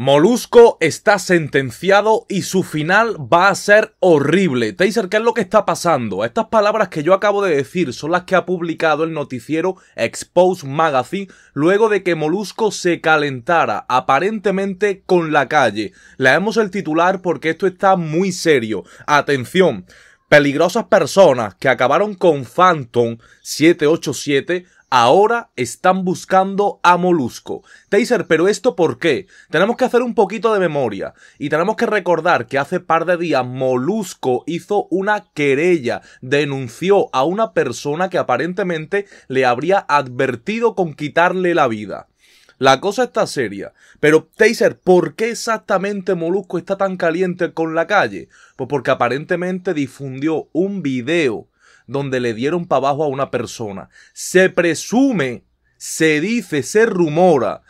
Molusco está sentenciado y su final va a ser horrible. Taser, ¿qué es lo que está pasando? Estas palabras que yo acabo de decir son las que ha publicado el noticiero Expose Magazine luego de que Molusco se calentara aparentemente con la calle. Leemos el titular porque esto está muy serio. Atención. Peligrosas personas que acabaron con Phantom 787 Ahora están buscando a Molusco. Taser, pero esto por qué? Tenemos que hacer un poquito de memoria y tenemos que recordar que hace par de días Molusco hizo una querella, denunció a una persona que aparentemente le habría advertido con quitarle la vida. La cosa está seria. Pero, Taser, ¿por qué exactamente Molusco está tan caliente con la calle? Pues porque aparentemente difundió un video donde le dieron para abajo a una persona. Se presume, se dice, se rumora.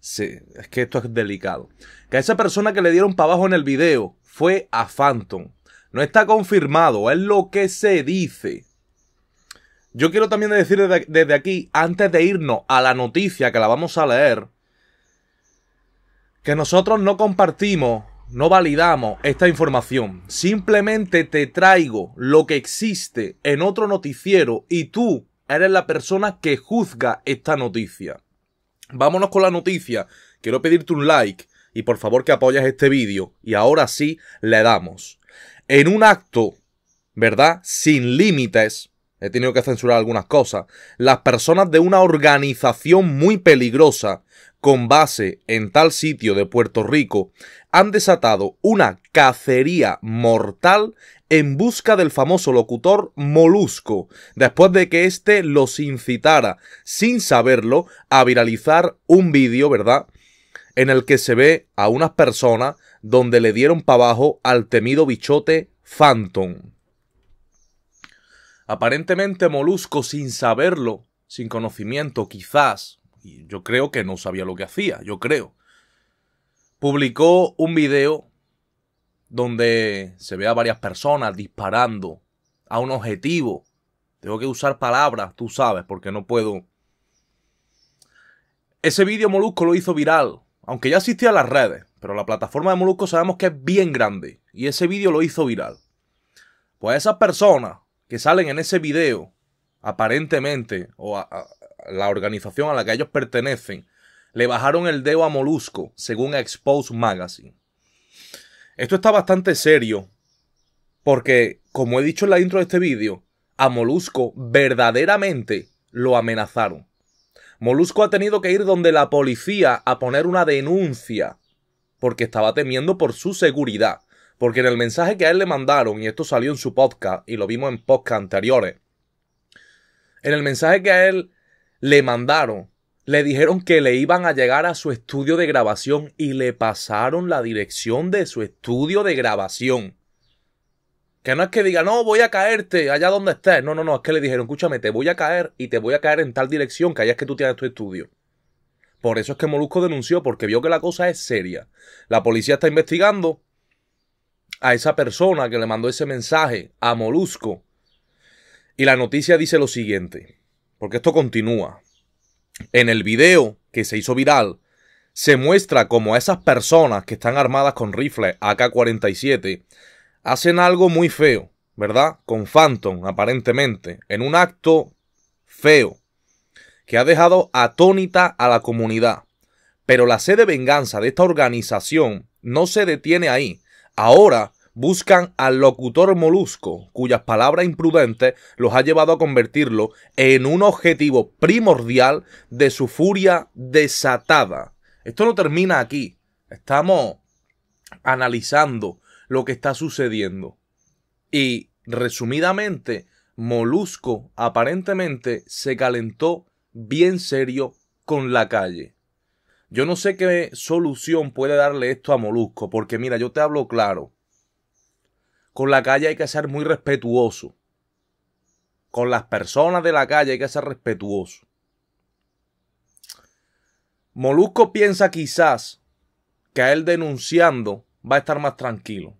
Sí, es que esto es delicado. Que a esa persona que le dieron para abajo en el video fue a Phantom. No está confirmado, es lo que se dice. Yo quiero también decir desde aquí, antes de irnos a la noticia que la vamos a leer, que nosotros no compartimos no validamos esta información. Simplemente te traigo lo que existe en otro noticiero y tú eres la persona que juzga esta noticia. Vámonos con la noticia. Quiero pedirte un like y por favor que apoyes este vídeo. Y ahora sí, le damos. En un acto, ¿verdad? Sin límites, He tenido que censurar algunas cosas. Las personas de una organización muy peligrosa con base en tal sitio de Puerto Rico han desatado una cacería mortal en busca del famoso locutor Molusco, después de que éste los incitara, sin saberlo, a viralizar un vídeo, ¿verdad? En el que se ve a unas personas donde le dieron para abajo al temido bichote Phantom. Aparentemente Molusco, sin saberlo, sin conocimiento quizás, y yo creo que no sabía lo que hacía, yo creo, publicó un video donde se ve a varias personas disparando a un objetivo. Tengo que usar palabras, tú sabes, porque no puedo. Ese vídeo Molusco lo hizo viral, aunque ya existía a las redes, pero la plataforma de Molusco sabemos que es bien grande, y ese vídeo lo hizo viral. Pues esas personas que salen en ese video, aparentemente, o a, la organización a la que ellos pertenecen, le bajaron el dedo a Molusco, según Expose Magazine. Esto está bastante serio, porque, como he dicho en la intro de este vídeo, a Molusco verdaderamente lo amenazaron. Molusco ha tenido que ir donde la policía a poner una denuncia, porque estaba temiendo por su seguridad. Porque en el mensaje que a él le mandaron, y esto salió en su podcast, y lo vimos en podcast anteriores, en el mensaje que a él le mandaron, le dijeron que le iban a llegar a su estudio de grabación y le pasaron la dirección de su estudio de grabación. Que no es que diga, no, voy a caerte allá donde estés. No, no, no, es que le dijeron, escúchame, te voy a caer y te voy a caer en tal dirección que allá es que tú tienes tu estudio. Por eso es que Molusco denunció, porque vio que la cosa es seria. La policía está investigando, a esa persona que le mandó ese mensaje a Molusco. Y la noticia dice lo siguiente, porque esto continúa. En el video que se hizo viral, se muestra como esas personas que están armadas con rifles AK-47 hacen algo muy feo, ¿verdad? Con Phantom, aparentemente, en un acto feo que ha dejado atónita a la comunidad. Pero la sed de venganza de esta organización no se detiene ahí, Ahora buscan al locutor molusco, cuyas palabras imprudentes los ha llevado a convertirlo en un objetivo primordial de su furia desatada. Esto no termina aquí. Estamos analizando lo que está sucediendo. Y resumidamente, Molusco aparentemente se calentó bien serio con la calle. Yo no sé qué solución puede darle esto a Molusco, porque mira, yo te hablo claro. Con la calle hay que ser muy respetuoso. Con las personas de la calle hay que ser respetuoso. Molusco piensa quizás que a él denunciando va a estar más tranquilo.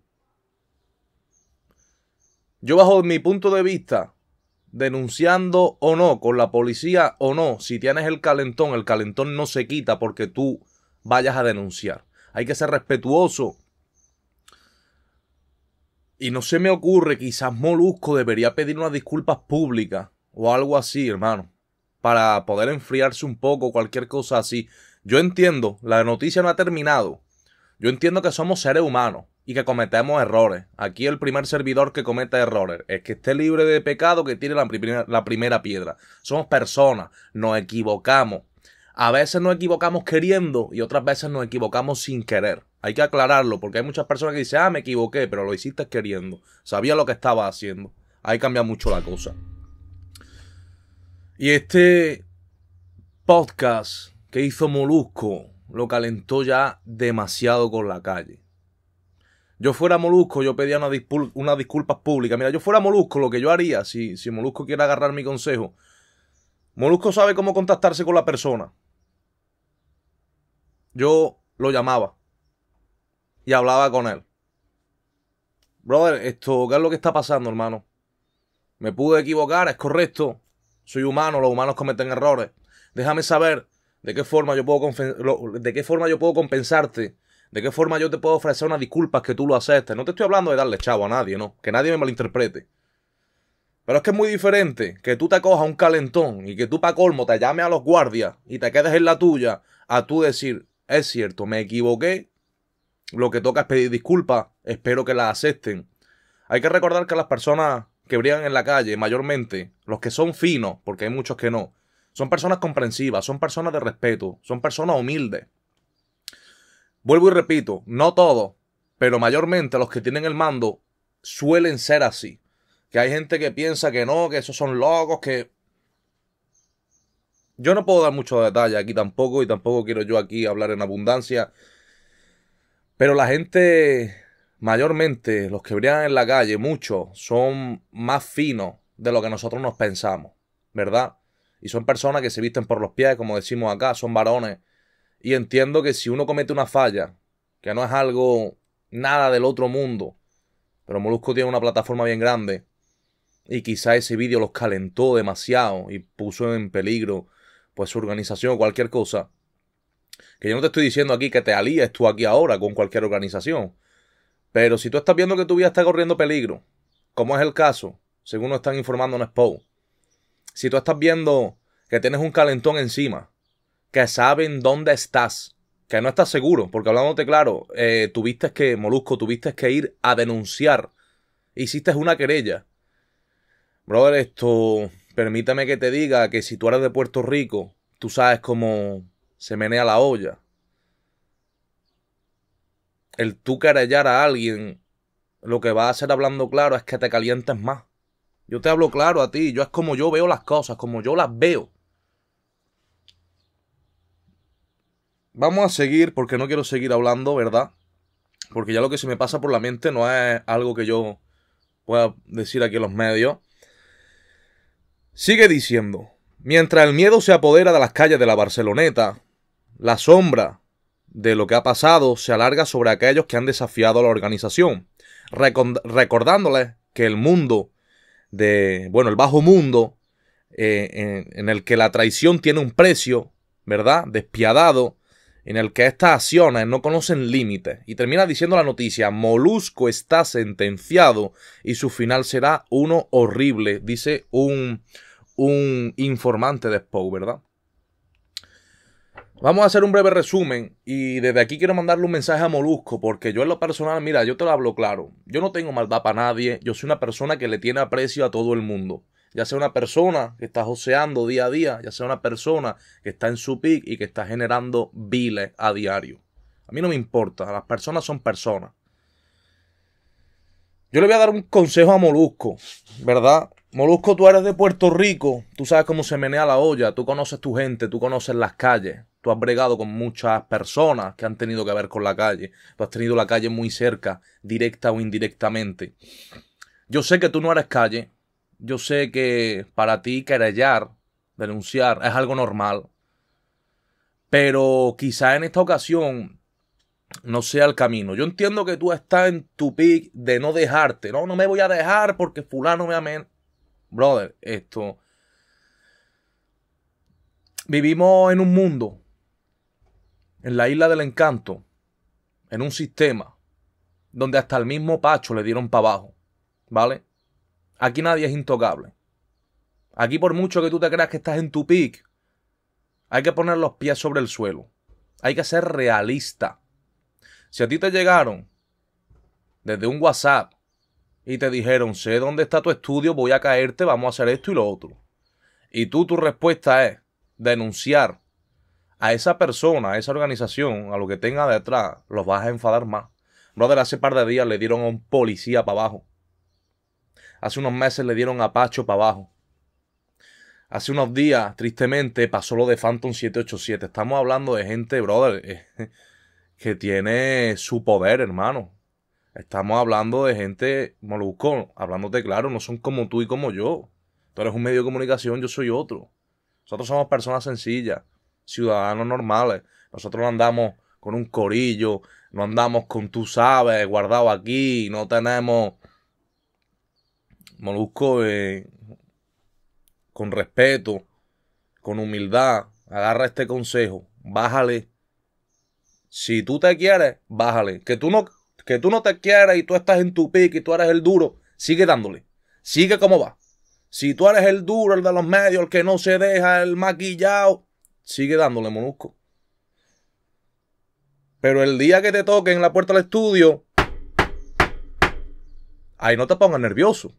Yo bajo mi punto de vista, denunciando o no, con la policía o no, si tienes el calentón, el calentón no se quita porque tú vayas a denunciar. Hay que ser respetuoso. Y no se me ocurre, quizás Molusco debería pedir unas disculpas públicas o algo así, hermano, para poder enfriarse un poco, cualquier cosa así. Yo entiendo, la noticia no ha terminado. Yo entiendo que somos seres humanos y que cometemos errores. Aquí el primer servidor que cometa errores. Es que esté libre de pecado que tiene la primera, la primera piedra. Somos personas, nos equivocamos. A veces nos equivocamos queriendo y otras veces nos equivocamos sin querer. Hay que aclararlo porque hay muchas personas que dicen, ah, me equivoqué, pero lo hiciste queriendo. Sabía lo que estaba haciendo. Ahí cambia mucho la cosa. Y este podcast que hizo Molusco lo calentó ya demasiado con la calle yo fuera Molusco, yo pedía unas una disculpas públicas. Mira, yo fuera Molusco, lo que yo haría, si, si Molusco quiere agarrar mi consejo, Molusco sabe cómo contactarse con la persona. Yo lo llamaba y hablaba con él. Brother, esto, ¿qué es lo que está pasando, hermano? Me pude equivocar, es correcto. Soy humano, los humanos cometen errores. Déjame saber de qué forma yo puedo, de qué forma yo puedo compensarte ¿De qué forma yo te puedo ofrecer una disculpas que tú lo aceptes? No te estoy hablando de darle chavo a nadie, ¿no? Que nadie me malinterprete. Pero es que es muy diferente que tú te cojas un calentón y que tú pa' colmo te llame a los guardias y te quedes en la tuya a tú decir, es cierto, me equivoqué, lo que toca es pedir disculpas, espero que las acepten. Hay que recordar que las personas que brigan en la calle, mayormente, los que son finos, porque hay muchos que no, son personas comprensivas, son personas de respeto, son personas humildes. Vuelvo y repito, no todos, pero mayormente los que tienen el mando suelen ser así. Que hay gente que piensa que no, que esos son locos, que... Yo no puedo dar mucho detalle aquí tampoco y tampoco quiero yo aquí hablar en abundancia. Pero la gente, mayormente los que brillan en la calle, muchos, son más finos de lo que nosotros nos pensamos, ¿verdad? Y son personas que se visten por los pies, como decimos acá, son varones y entiendo que si uno comete una falla, que no es algo nada del otro mundo, pero Molusco tiene una plataforma bien grande, y quizá ese vídeo los calentó demasiado y puso en peligro pues su organización o cualquier cosa. Que yo no te estoy diciendo aquí que te alíes tú aquí ahora con cualquier organización. Pero si tú estás viendo que tu vida está corriendo peligro, como es el caso, según nos están informando en Expo, si tú estás viendo que tienes un calentón encima, que saben dónde estás, que no estás seguro, porque hablándote claro, eh, tuviste que, Molusco, tuviste que ir a denunciar, hiciste una querella. Brother, esto, permítame que te diga que si tú eres de Puerto Rico, tú sabes cómo se menea la olla. El tú querellar a alguien, lo que va a hacer hablando claro es que te calientes más. Yo te hablo claro a ti, yo es como yo veo las cosas, como yo las veo. Vamos a seguir porque no quiero seguir hablando, ¿verdad? Porque ya lo que se me pasa por la mente no es algo que yo pueda decir aquí en los medios. Sigue diciendo, mientras el miedo se apodera de las calles de la Barceloneta, la sombra de lo que ha pasado se alarga sobre aquellos que han desafiado a la organización, recordándoles que el mundo de, bueno, el bajo mundo, eh, en, en, el que la traición tiene un precio, ¿verdad? Despiadado, en el que estas acciones no conocen límites. Y termina diciendo la noticia, Molusco está sentenciado y su final será uno horrible, dice un, informante de Spow, ¿verdad? Vamos a hacer un breve resumen y desde aquí quiero mandarle un mensaje a Molusco porque yo en lo personal, mira, yo te lo hablo claro, yo no tengo maldad para nadie, yo soy una persona que le tiene aprecio a todo el mundo ya sea una persona que está joseando día a día, ya sea una persona que está en su pic y que está generando biles a diario. A mí no me importa, las personas son personas. Yo le voy a dar un consejo a Molusco, ¿verdad? Molusco, tú eres de Puerto Rico, tú sabes cómo se menea la olla, tú conoces tu gente, tú conoces las calles, tú has bregado con muchas personas que han tenido que ver con la calle, tú has tenido la calle muy cerca, directa o indirectamente. Yo sé que tú no eres calle, yo sé que para ti querellar, denunciar, es algo normal. Pero quizá en esta ocasión no sea el camino. Yo entiendo que tú estás en tu pick de no dejarte. No, no me voy a dejar porque fulano me amen. Brother, esto. Vivimos en un mundo, en la isla del encanto, en un sistema donde hasta el mismo Pacho le dieron para abajo. ¿Vale? Aquí nadie es intocable. Aquí por mucho que tú te creas que estás en tu pick, hay que poner los pies sobre el suelo. Hay que ser realista. Si a ti te llegaron desde un WhatsApp y te dijeron, sé dónde está tu estudio, voy a caerte, vamos a hacer esto y lo otro. Y tú tu respuesta es denunciar a esa persona, a esa organización, a lo que tenga detrás, los vas a enfadar más. Brother, hace par de días le dieron a un policía para abajo Hace unos meses le dieron a Pacho para abajo. Hace unos días, tristemente, pasó lo de Phantom 787. Estamos hablando de gente, brother, eh, que tiene su poder, hermano. Estamos hablando de gente, Molusco, hablándote claro, no son como tú y como yo. Tú eres un medio de comunicación, yo soy otro. Nosotros somos personas sencillas, ciudadanos normales. Nosotros no andamos con un corillo, no andamos con tú sabes, guardado aquí, no tenemos Molusco, eh, con respeto, con humildad, agarra este consejo, bájale. Si tú te quieres, bájale. Que tú no, que tú no te quieras y tú estás en tu pique y tú eres el duro, sigue dándole. Sigue como va. Si tú eres el duro, el de los medios, el que no se deja, el maquillado, sigue dándole, Molusco. Pero el día que te toquen en la puerta del estudio, ahí no te pongas nervioso.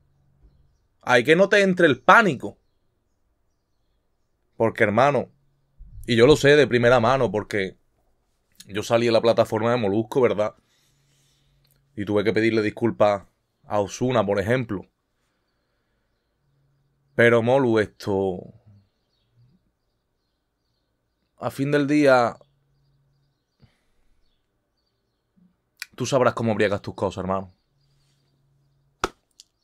Hay que no te entre el pánico. Porque, hermano, y yo lo sé de primera mano, porque yo salí de la plataforma de Molusco, ¿verdad? Y tuve que pedirle disculpas a Osuna, por ejemplo. Pero, Molu, esto. A fin del día. Tú sabrás cómo briegas tus cosas, hermano.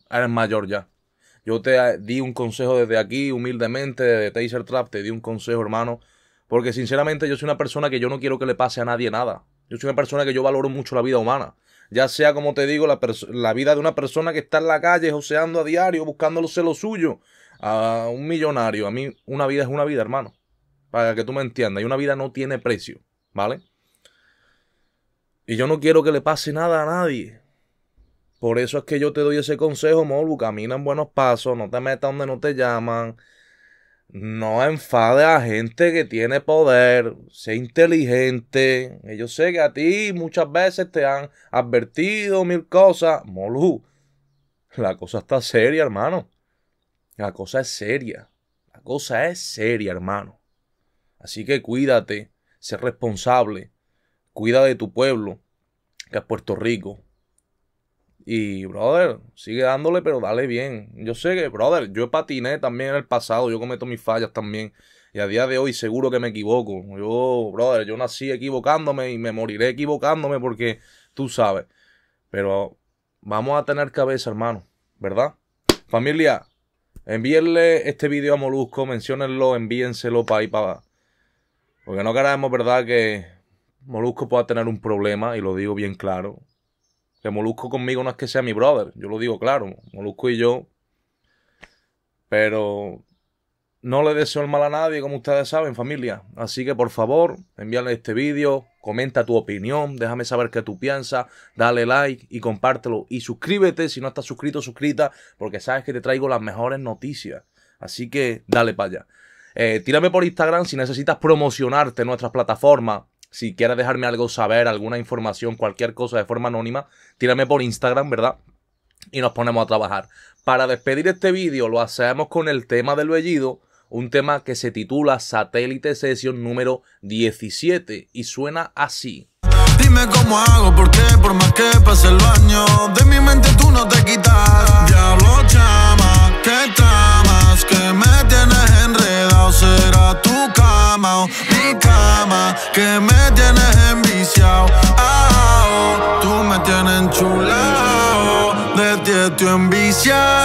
Eres mayor ya. Yo te di un consejo desde aquí, humildemente, de Taser Trap, te di un consejo, hermano. Porque sinceramente yo soy una persona que yo no quiero que le pase a nadie nada. Yo soy una persona que yo valoro mucho la vida humana. Ya sea, como te digo, la, vida de una persona que está en la calle joseando a diario, buscándose lo suyo. A un millonario. A mí una vida es una vida, hermano. Para que tú me entiendas. Y una vida no tiene precio. ¿Vale? Y yo no quiero que le pase nada a nadie. Por eso es que yo te doy ese consejo, Molu. Camina en buenos pasos, no te metas donde no te llaman. No enfades a gente que tiene poder. Sé inteligente. Yo sé que a ti muchas veces te han advertido mil cosas. Molu, la cosa está seria, hermano. La cosa es seria. La cosa es seria, hermano. Así que cuídate, sé responsable. Cuida de tu pueblo, que es Puerto Rico y, brother, sigue dándole, pero dale bien. Yo sé que, brother, yo patiné también en el pasado, yo cometo mis fallas también. Y a día de hoy seguro que me equivoco. Yo, brother, yo nací equivocándome y me moriré equivocándome porque tú sabes. Pero vamos a tener cabeza, hermano, ¿verdad? Familia, envíenle este video a Molusco, menciónenlo, envíenselo para ahí, para... Porque no queremos, ¿verdad?, que Molusco pueda tener un problema, y lo digo bien claro. Que Molusco conmigo no es que sea mi brother, yo lo digo claro, Molusco y yo. Pero no le deseo el mal a nadie, como ustedes saben, familia. Así que por favor, envíale este vídeo, comenta tu opinión, déjame saber qué tú piensas, dale like y compártelo. Y suscríbete si no estás suscrito, suscrita, porque sabes que te traigo las mejores noticias. Así que dale para allá. Eh, tírame por Instagram si necesitas promocionarte en nuestras plataformas si quieres dejarme algo saber, alguna información, cualquier cosa de forma anónima, tírame por Instagram, ¿verdad? Y nos ponemos a trabajar. Para despedir este vídeo lo hacemos con el tema del vellido, un tema que se titula Satélite Session número 17 y suena así. Dime cómo hago, por qué, por más que pase el baño, de mi mente tú no te quitas. Diablo chama, que tramas, que me tienes enredado, será tu cama que me tienes enviciado. Ah, oh, tú me tienes enchulado, de ti estoy enviciado.